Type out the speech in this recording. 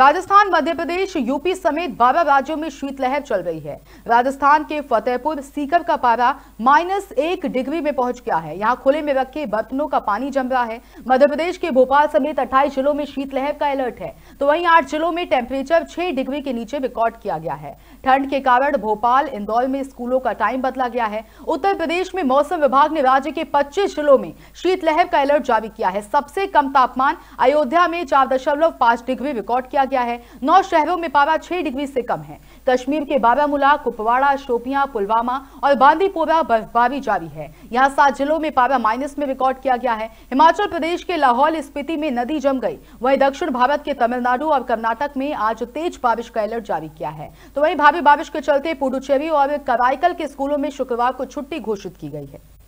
राजस्थान मध्य प्रदेश UP समेत बारह राज्यों में शीतलहर चल रही है राजस्थान के फतेहपुर सीकर का पारा माइनस एक डिग्री में पहुंच गया है यहाँ खुले में रखे बर्तनों का पानी जम रहा है मध्य प्रदेश के भोपाल समेत अट्ठाईस जिलों में शीतलहर का अलर्ट है तो वहीं आठ जिलों में टेम्परेचर छह डिग्री के नीचे रिकॉर्ड किया गया है ठंड के कारण भोपाल इंदौर में स्कूलों का टाइम बदला गया है उत्तर प्रदेश में मौसम विभाग ने राज्य के पच्चीस जिलों में शीतलहर का अलर्ट जारी किया है सबसे कम तापमान अयोध्या में चार डिग्री रिकॉर्ड किया गया है नौ शहरों में पारा छह डिग्री से कम है कश्मीर के बारामूला कुपवाड़ा शोपिया पुलवामा और बांदीपोरा बर्फबारी जारी है यहाँ सात जिलों में पारा माइनस में रिकॉर्ड किया गया है हिमाचल प्रदेश के लाहौल स्पीति में नदी जम गई वही दक्षिण भारत के तमिलनाडु और कर्नाटक में आज तेज बारिश का अलर्ट जारी किया है तो वही भारी बारिश के चलते पुडुचेरी और कराइकल के स्कूलों में शुक्रवार को छुट्टी घोषित की गई है